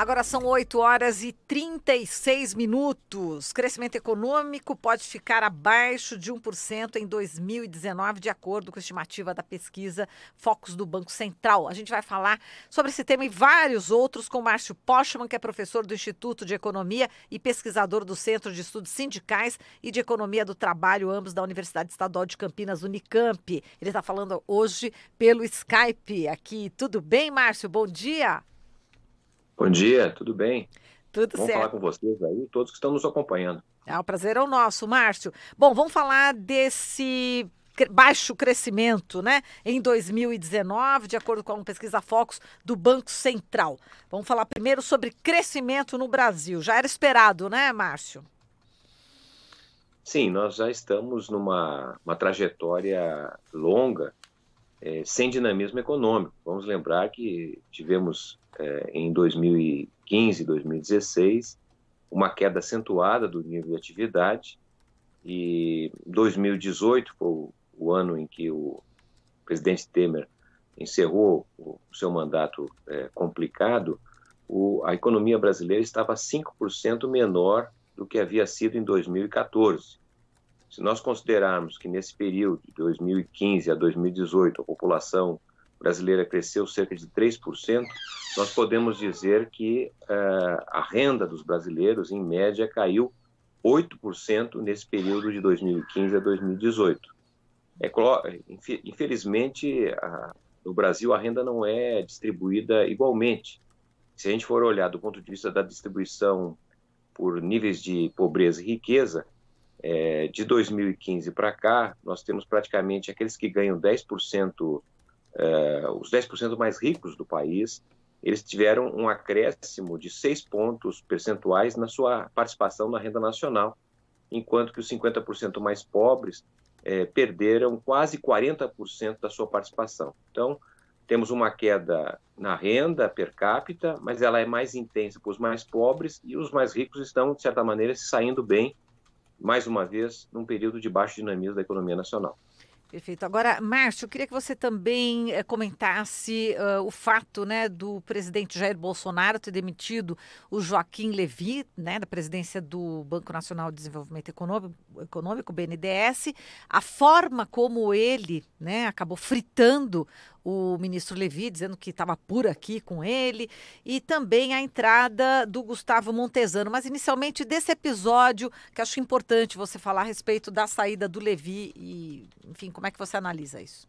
Agora são 8 horas e 36 minutos. Crescimento econômico pode ficar abaixo de 1% em 2019, de acordo com a estimativa da pesquisa Focos do Banco Central. A gente vai falar sobre esse tema e vários outros com Márcio Postman, que é professor do Instituto de Economia e pesquisador do Centro de Estudos Sindicais e de Economia do Trabalho, ambos da Universidade Estadual de Campinas, Unicamp. Ele está falando hoje pelo Skype aqui. Tudo bem, Márcio? Bom dia. Bom dia, tudo bem? Tudo vamos certo. falar com vocês aí, todos que estão nos acompanhando. É o prazer é o nosso, Márcio. Bom, vamos falar desse baixo crescimento, né? Em 2019, de acordo com a pesquisa Focus do Banco Central. Vamos falar primeiro sobre crescimento no Brasil. Já era esperado, né, Márcio? Sim, nós já estamos numa uma trajetória longa, eh, sem dinamismo econômico. Vamos lembrar que tivemos é, em 2015, 2016, uma queda acentuada do nível de atividade, e 2018 foi o ano em que o presidente Temer encerrou o seu mandato é, complicado, o, a economia brasileira estava 5% menor do que havia sido em 2014. Se nós considerarmos que nesse período, de 2015 a 2018, a população brasileira cresceu cerca de 3%, nós podemos dizer que uh, a renda dos brasileiros, em média, caiu 8% nesse período de 2015 a 2018. É, infelizmente, a, no Brasil, a renda não é distribuída igualmente. Se a gente for olhar do ponto de vista da distribuição por níveis de pobreza e riqueza, é, de 2015 para cá, nós temos praticamente aqueles que ganham 10% eh, os 10% mais ricos do país, eles tiveram um acréscimo de 6 pontos percentuais na sua participação na renda nacional, enquanto que os 50% mais pobres eh, perderam quase 40% da sua participação. Então, temos uma queda na renda per capita, mas ela é mais intensa para os mais pobres e os mais ricos estão, de certa maneira, se saindo bem, mais uma vez, num período de baixo dinamismo da economia nacional. Perfeito. Agora, Márcio, eu queria que você também eh, comentasse uh, o fato né, do presidente Jair Bolsonaro ter demitido o Joaquim Levi, né, da presidência do Banco Nacional de Desenvolvimento Econômico, Econômico BNDES, a forma como ele né, acabou fritando o ministro Levi dizendo que estava por aqui com ele, e também a entrada do Gustavo Montesano. Mas inicialmente desse episódio, que acho importante você falar a respeito da saída do Levi e, enfim, como é que você analisa isso?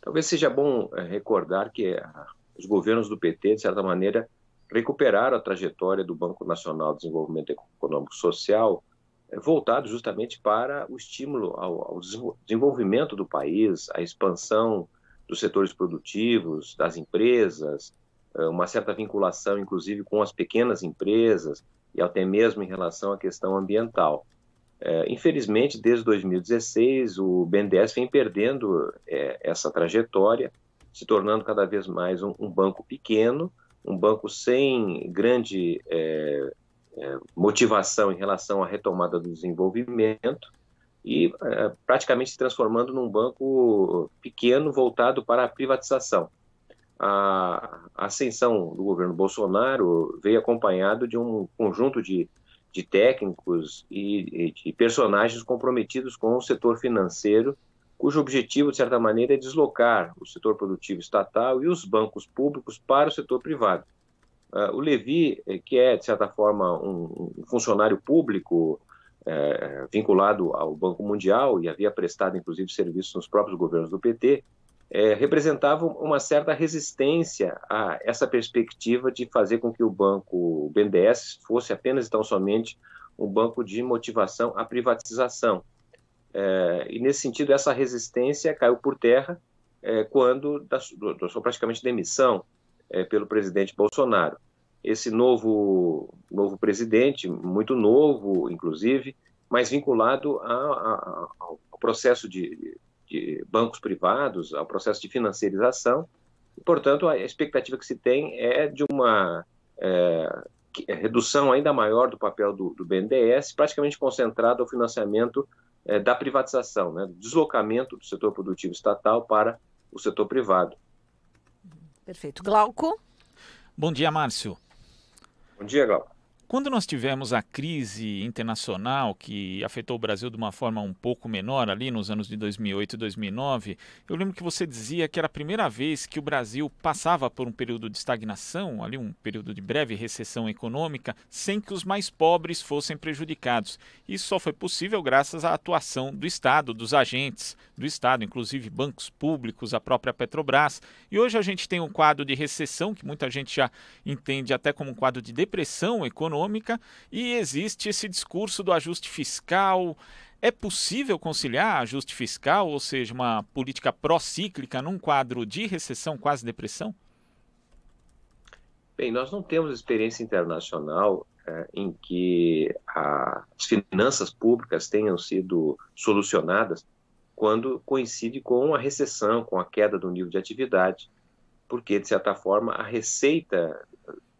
Talvez seja bom é, recordar que ah, os governos do PT, de certa maneira, recuperaram a trajetória do Banco Nacional de Desenvolvimento Econômico Social voltado justamente para o estímulo ao, ao desenvolvimento do país, à expansão dos setores produtivos, das empresas, eh, uma certa vinculação, inclusive, com as pequenas empresas e até mesmo em relação à questão ambiental. É, infelizmente, desde 2016, o BNDES vem perdendo é, essa trajetória, se tornando cada vez mais um, um banco pequeno, um banco sem grande é, é, motivação em relação à retomada do desenvolvimento e é, praticamente se transformando num banco pequeno voltado para a privatização. A, ascensão do governo Bolsonaro veio acompanhado de um conjunto de, de técnicos e, e de personagens comprometidos com o setor financeiro cujo objetivo, de certa maneira, é deslocar o setor produtivo estatal e os bancos públicos para o setor privado. Ah, o Levi, eh, que é, de certa forma, um, um funcionário público é, vinculado ao Banco Mundial e havia prestado, inclusive, serviços nos próprios governos do PT, é, representava uma certa resistência a essa perspectiva de fazer com que o banco o BNDES fosse apenas e tão somente um banco de motivação à privatização. É, e, nesse sentido, essa resistência caiu por terra quando da, da sua praticamente demissão é, pelo presidente Bolsonaro. Esse novo, novo presidente, muito novo, inclusive, mas vinculado a, a, ao processo de, de bancos privados, ao processo de financiarização, e, portanto, a expectativa que se tem é de uma é, é redução ainda maior do papel do, do BNDES, praticamente concentrado ao financiamento é, da privatização, né, do deslocamento do setor produtivo estatal para o setor privado. Perfeito. Glauco? Bom dia, Márcio. Bom dia, Glauco. Quando nós tivemos a crise internacional que afetou o Brasil de uma forma um pouco menor ali nos anos de 2008 e 2009, eu lembro que você dizia que era a primeira vez que o Brasil passava por um período de estagnação, ali um período de breve recessão econômica, sem que os mais pobres fossem prejudicados. Isso só foi possível graças à atuação do Estado, dos agentes do Estado, inclusive bancos públicos, a própria Petrobras. E hoje a gente tem um quadro de recessão que muita gente já entende até como um quadro de depressão econômica econômica e existe esse discurso do ajuste fiscal. É possível conciliar ajuste fiscal, ou seja, uma política pró-cíclica num quadro de recessão, quase depressão? Bem, nós não temos experiência internacional é, em que a, as finanças públicas tenham sido solucionadas quando coincide com a recessão, com a queda do nível de atividade, porque, de certa forma, a receita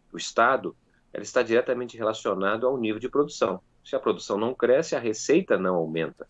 do Estado ela está diretamente relacionada ao nível de produção. Se a produção não cresce, a receita não aumenta.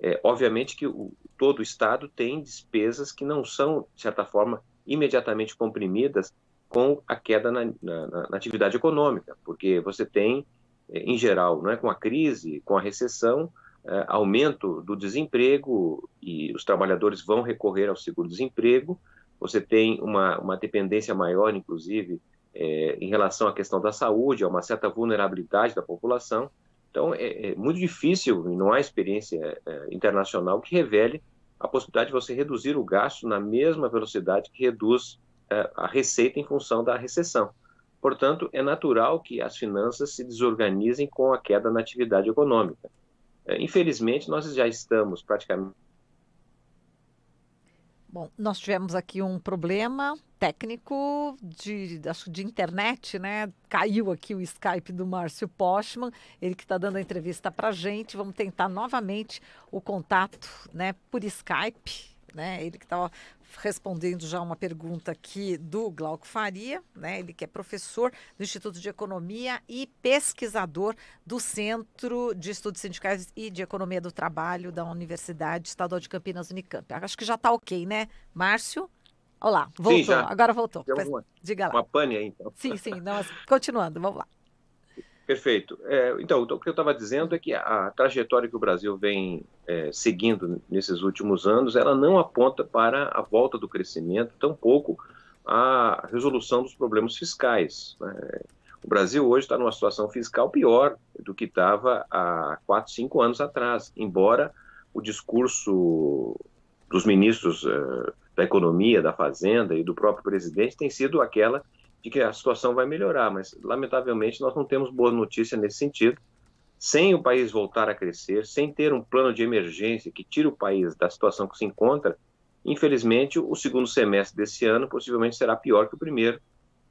É, obviamente que o, todo o Estado tem despesas que não são, de certa forma, imediatamente comprimidas com a queda na, na, na atividade econômica, porque você tem, é, em geral, não é, com a crise, com a recessão, é, aumento do desemprego e os trabalhadores vão recorrer ao seguro-desemprego, você tem uma, uma dependência maior, inclusive, é, em relação à questão da saúde, a uma certa vulnerabilidade da população. Então, é, é muito difícil, e não há experiência é, internacional que revele a possibilidade de você reduzir o gasto na mesma velocidade que reduz é, a receita em função da recessão. Portanto, é natural que as finanças se desorganizem com a queda na atividade econômica. É, infelizmente, nós já estamos praticamente Bom, nós tivemos aqui um problema técnico de, acho, de internet, né? Caiu aqui o Skype do Márcio Postman, ele que está dando a entrevista para gente. Vamos tentar novamente o contato, né, por Skype né? Ele que estava respondendo já uma pergunta aqui do Glauco Faria, né? Ele que é professor do Instituto de Economia e pesquisador do Centro de Estudos Sindicais e de Economia do Trabalho da Universidade Estadual de Campinas Unicamp. Acho que já está ok, né, Márcio? Olá, voltou. Sim, Agora voltou. diga lá. Uma pane aí, então. Sim, sim. Não, assim, continuando, vamos lá. Perfeito. É, então, o que eu estava dizendo é que a trajetória que o Brasil vem é, seguindo nesses últimos anos, ela não aponta para a volta do crescimento, tampouco a resolução dos problemas fiscais. Né? O Brasil hoje está numa situação fiscal pior do que estava há quatro, cinco anos atrás, embora o discurso dos ministros uh, da Economia, da Fazenda e do próprio presidente tenha sido aquela de que a situação vai melhorar, mas lamentavelmente nós não temos boa notícia nesse sentido. Sem o país voltar a crescer, sem ter um plano de emergência que tire o país da situação que se encontra, infelizmente o segundo semestre desse ano possivelmente será pior que o primeiro,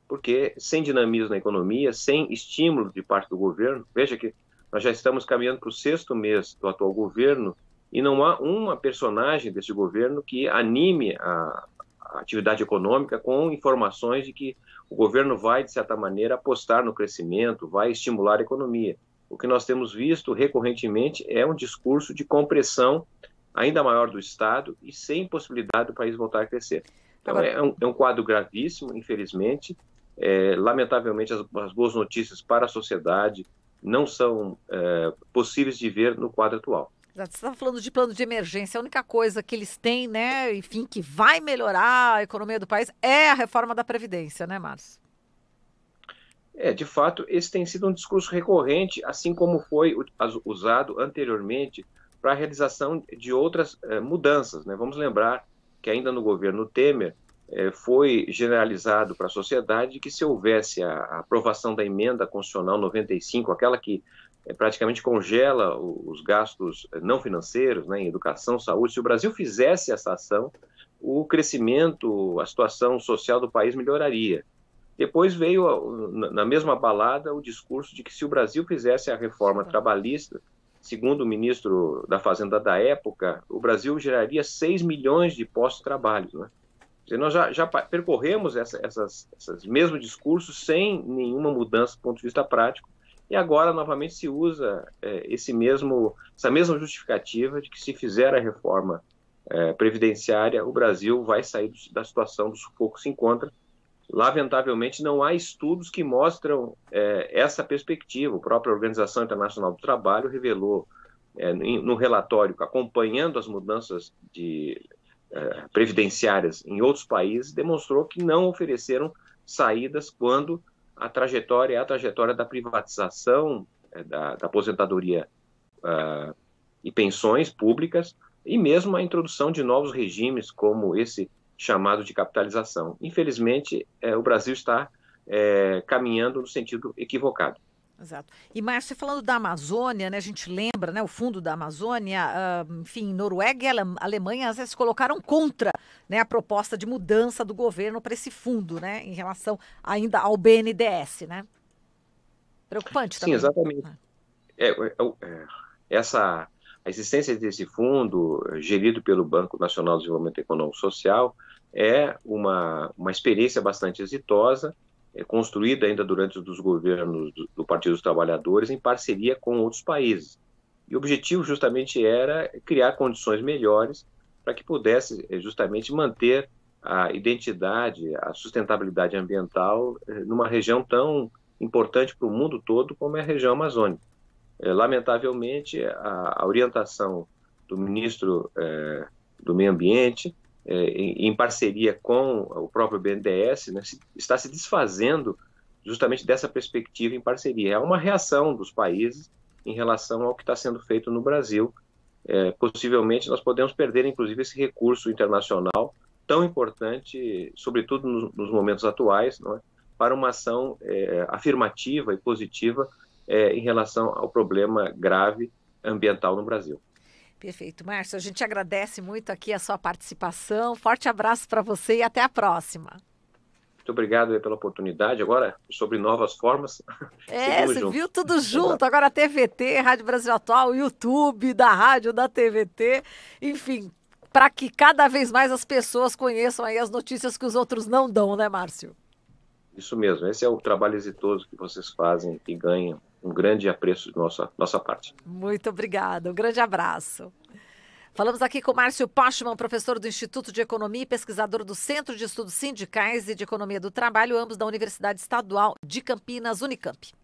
porque sem dinamismo na economia, sem estímulo de parte do governo, veja que nós já estamos caminhando para o sexto mês do atual governo e não há uma personagem desse governo que anime a, a atividade econômica com informações de que o governo vai, de certa maneira, apostar no crescimento, vai estimular a economia. O que nós temos visto recorrentemente é um discurso de compressão ainda maior do Estado e sem possibilidade do país voltar a crescer. Então, é, um, é, um, quadro gravíssimo, infelizmente. É, lamentavelmente, as, as boas notícias para a sociedade não são é, possíveis de ver no quadro atual. Você está falando de plano de emergência. A única coisa que eles têm, né, enfim, que vai melhorar a economia do país é a reforma da Previdência, né, Márcio? É, de fato, esse tem sido um discurso recorrente, assim como foi usado anteriormente para a realização de outras eh, mudanças. Né? Vamos lembrar que ainda no governo Temer eh, foi generalizado para a sociedade que se houvesse a, a aprovação da emenda constitucional 95, aquela que é, praticamente congela os gastos eh, não financeiros né, em educação, saúde. Se o Brasil fizesse essa ação, o crescimento, a situação social do país melhoraria. Depois veio, na mesma balada, o discurso de que se o Brasil fizesse a reforma trabalhista, segundo o ministro da Fazenda da época, o Brasil geraria 6 milhões de postos de trabalho. Né? Dizer, nós já, já percorremos essa, essas, esses mesmos discursos sem nenhuma mudança do ponto de vista prático e agora, novamente, se usa é, esse mesmo, essa mesma justificativa de que se fizer a reforma é, previdenciária, o Brasil vai sair do, da situação do sufoco que se encontra. Lamentavelmente, não há estudos que mostram é, essa perspectiva. A própria Organização Internacional do Trabalho revelou é, no relatório, acompanhando as mudanças de, é, previdenciárias em outros países, demonstrou que não ofereceram saídas quando a trajetória é a trajetória da privatização é, da, da aposentadoria uh, e pensões públicas e mesmo a introdução de novos regimes como esse chamado de capitalização. Infelizmente, é, o Brasil está é, caminhando no sentido equivocado. Exato. E Márcia, falando da Amazônia, né, a gente lembra, né, o fundo da Amazônia, uh, enfim, Noruega e Alemanha às vezes colocaram contra né, a proposta de mudança do governo para esse fundo, né, em relação ainda ao BNDES, né? Preocupante também. Sim, exatamente. Ah. É, é, é, é, essa, a existência desse fundo, gerido pelo Banco Nacional de Desenvolvimento Econômico Social, é uma, uma experiência bastante exitosa, é, construída ainda durante os governos do, Partido dos Trabalhadores em parceria com outros países. E o objetivo justamente era criar condições melhores para que pudesse é, justamente manter a identidade, a sustentabilidade ambiental é, numa região tão importante para o mundo todo como é a região amazônica. Lamentavelmente, a orientação do ministro do Meio Ambiente é, em parceria com o próprio BNDES, né, está se desfazendo justamente dessa perspectiva em parceria. É uma reação dos países em relação ao que está sendo feito no Brasil. É, possivelmente nós podemos perder, inclusive, esse recurso internacional tão importante, sobretudo nos momentos atuais, é? para uma ação é, afirmativa e positiva é, em relação ao problema grave ambiental no Brasil. Perfeito. Márcio, a gente agradece muito aqui a sua participação. Forte abraço para você e até a próxima. Muito obrigado pela oportunidade. Agora, sobre novas formas. É, você junto. viu tudo junto. Agora, TVT, Rádio Brasil Atual, YouTube, da rádio, da TVT. Enfim, para que cada vez mais as pessoas conheçam aí as notícias que os outros não dão, né, Márcio? Isso mesmo. Esse é o trabalho exitoso que vocês fazem e ganham um grande apreço de nossa, nossa parte. Muito obrigada, um grande abraço. Falamos aqui com Márcio Postman, professor do Instituto de Economia e pesquisador do Centro de Estudos Sindicais e de Economia do Trabalho, ambos da Universidade Estadual de Campinas, Unicamp.